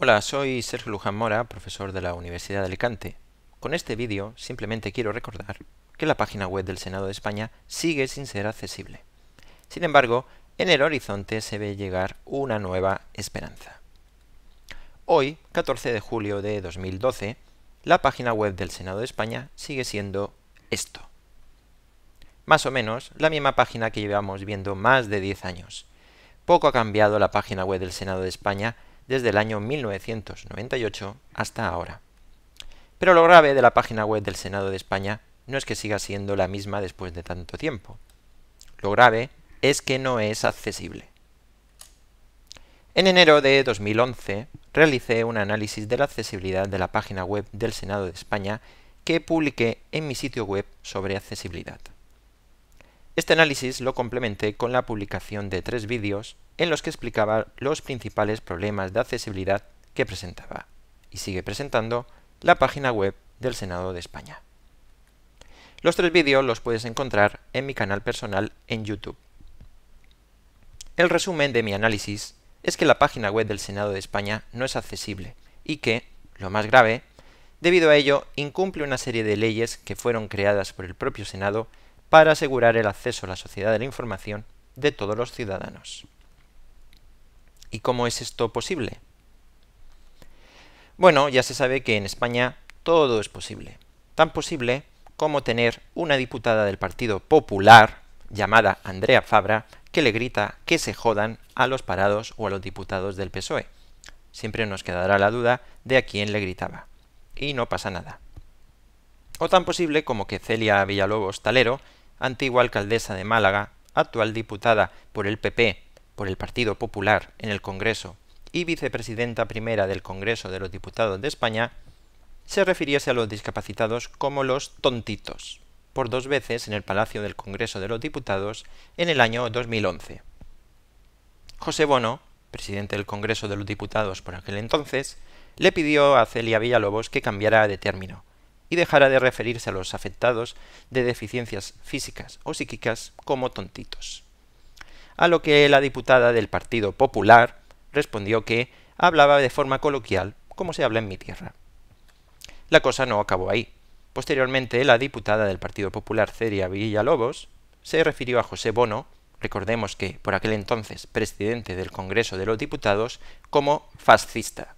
Hola, soy Sergio Luján Mora, profesor de la Universidad de Alicante. Con este vídeo simplemente quiero recordar que la página web del Senado de España sigue sin ser accesible. Sin embargo, en el horizonte se ve llegar una nueva esperanza. Hoy, 14 de julio de 2012, la página web del Senado de España sigue siendo esto. Más o menos la misma página que llevamos viendo más de 10 años. Poco ha cambiado la página web del Senado de España desde el año 1998 hasta ahora. Pero lo grave de la página web del Senado de España no es que siga siendo la misma después de tanto tiempo. Lo grave es que no es accesible. En enero de 2011 realicé un análisis de la accesibilidad de la página web del Senado de España que publiqué en mi sitio web sobre accesibilidad. Este análisis lo complementé con la publicación de tres vídeos en los que explicaba los principales problemas de accesibilidad que presentaba y sigue presentando la página web del Senado de España. Los tres vídeos los puedes encontrar en mi canal personal en YouTube. El resumen de mi análisis es que la página web del Senado de España no es accesible y que, lo más grave, debido a ello incumple una serie de leyes que fueron creadas por el propio Senado para asegurar el acceso a la sociedad de la información de todos los ciudadanos. ¿Y cómo es esto posible? Bueno, ya se sabe que en España todo es posible. Tan posible como tener una diputada del Partido Popular, llamada Andrea Fabra, que le grita que se jodan a los parados o a los diputados del PSOE. Siempre nos quedará la duda de a quién le gritaba. Y no pasa nada. O tan posible como que Celia Villalobos Talero antigua alcaldesa de Málaga, actual diputada por el PP, por el Partido Popular, en el Congreso, y vicepresidenta primera del Congreso de los Diputados de España, se refiriese a los discapacitados como los tontitos, por dos veces en el Palacio del Congreso de los Diputados en el año 2011. José Bono, presidente del Congreso de los Diputados por aquel entonces, le pidió a Celia Villalobos que cambiara de término y dejará de referirse a los afectados de deficiencias físicas o psíquicas como tontitos. A lo que la diputada del Partido Popular respondió que hablaba de forma coloquial, como se habla en mi tierra. La cosa no acabó ahí. Posteriormente, la diputada del Partido Popular, Celia Villalobos, se refirió a José Bono, recordemos que por aquel entonces presidente del Congreso de los Diputados, como fascista.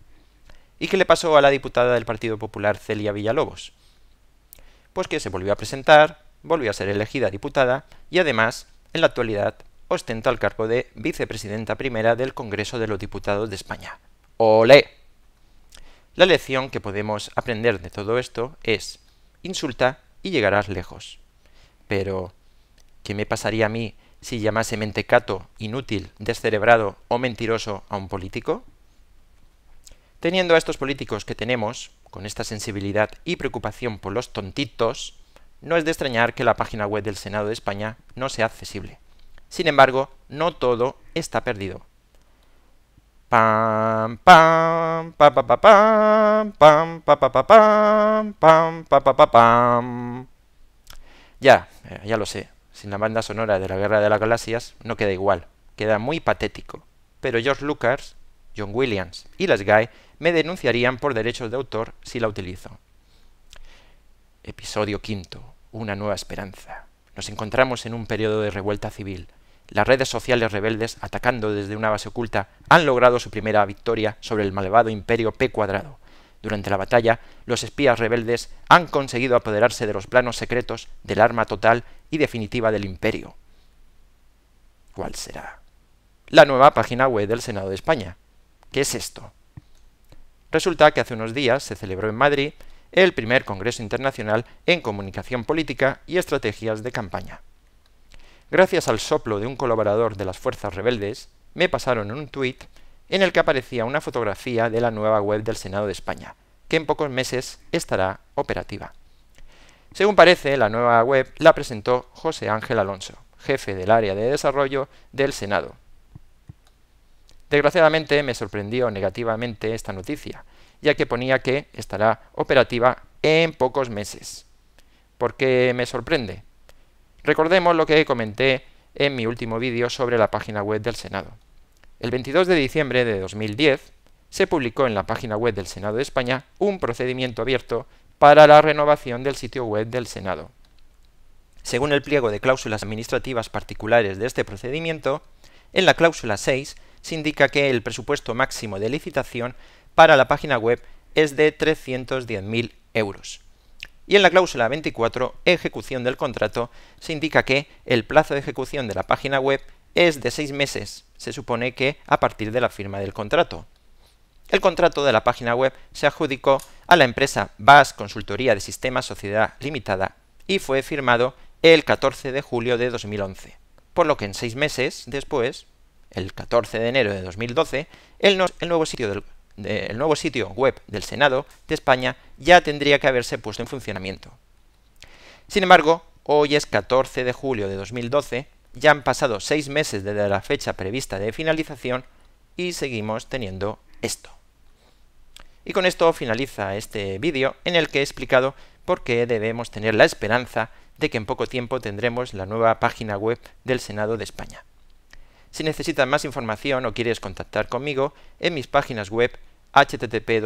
¿Y qué le pasó a la diputada del Partido Popular, Celia Villalobos? pues que se volvió a presentar, volvió a ser elegida diputada y además, en la actualidad, ostenta el cargo de vicepresidenta primera del Congreso de los Diputados de España. ¡Olé! La lección que podemos aprender de todo esto es, insulta y llegarás lejos. Pero, ¿qué me pasaría a mí si llamase mentecato, inútil, descerebrado o mentiroso a un político? Teniendo a estos políticos que tenemos, con esta sensibilidad y preocupación por los tontitos, no es de extrañar que la página web del Senado de España no sea accesible. Sin embargo, no todo está perdido. Pam, pam, pa, pam, pam, pam, pam, pam. Ya, eh, ya lo sé. Sin la banda sonora de la Guerra de las Galaxias no queda igual. Queda muy patético. Pero George Lucas, John Williams y las Guy me denunciarían por derechos de autor si la utilizo. Episodio quinto. Una nueva esperanza. Nos encontramos en un periodo de revuelta civil. Las redes sociales rebeldes, atacando desde una base oculta, han logrado su primera victoria sobre el malvado imperio P cuadrado. Durante la batalla, los espías rebeldes han conseguido apoderarse de los planos secretos del arma total y definitiva del imperio. ¿Cuál será? La nueva página web del Senado de España. ¿Qué es esto? Resulta que hace unos días se celebró en Madrid el primer Congreso Internacional en Comunicación Política y Estrategias de Campaña. Gracias al soplo de un colaborador de las fuerzas rebeldes, me pasaron un tuit en el que aparecía una fotografía de la nueva web del Senado de España, que en pocos meses estará operativa. Según parece, la nueva web la presentó José Ángel Alonso, jefe del área de desarrollo del Senado, Desgraciadamente me sorprendió negativamente esta noticia, ya que ponía que estará operativa en pocos meses. ¿Por qué me sorprende? Recordemos lo que comenté en mi último vídeo sobre la página web del Senado. El 22 de diciembre de 2010 se publicó en la página web del Senado de España un procedimiento abierto para la renovación del sitio web del Senado. Según el pliego de cláusulas administrativas particulares de este procedimiento, en la cláusula 6 se indica que el presupuesto máximo de licitación para la página web es de 310.000 euros. Y en la cláusula 24, ejecución del contrato, se indica que el plazo de ejecución de la página web es de seis meses, se supone que a partir de la firma del contrato. El contrato de la página web se adjudicó a la empresa BAS Consultoría de Sistemas Sociedad Limitada y fue firmado el 14 de julio de 2011, por lo que en seis meses después el 14 de enero de 2012, el, nuevo sitio nuevo sitio web del Senado de España ya tendría que haberse puesto en funcionamiento. Sin embargo, hoy es 14 de julio de 2012, ya han pasado seis meses desde la fecha prevista de finalización y seguimos teniendo esto. Y con esto finaliza este vídeo en el que he explicado por qué debemos tener la esperanza de que en poco tiempo tendremos la nueva página web del Senado de España. Si necesitas más información o quieres contactar conmigo, en mis páginas web http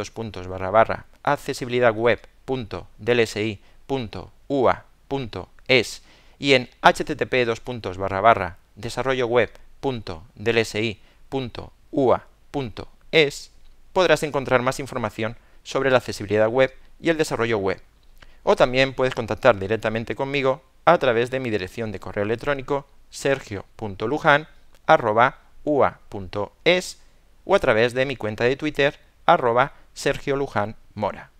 accesibilidadweb.dlsi.ua.es y en http desarrolloweb.dlsi.ua.es podrás encontrar más información sobre la accesibilidad web y el desarrollo web. O también puedes contactar directamente conmigo a través de mi dirección de correo electrónico Sergio.Luján arroba ua.es o a través de mi cuenta de Twitter arroba Sergio Luján Mora.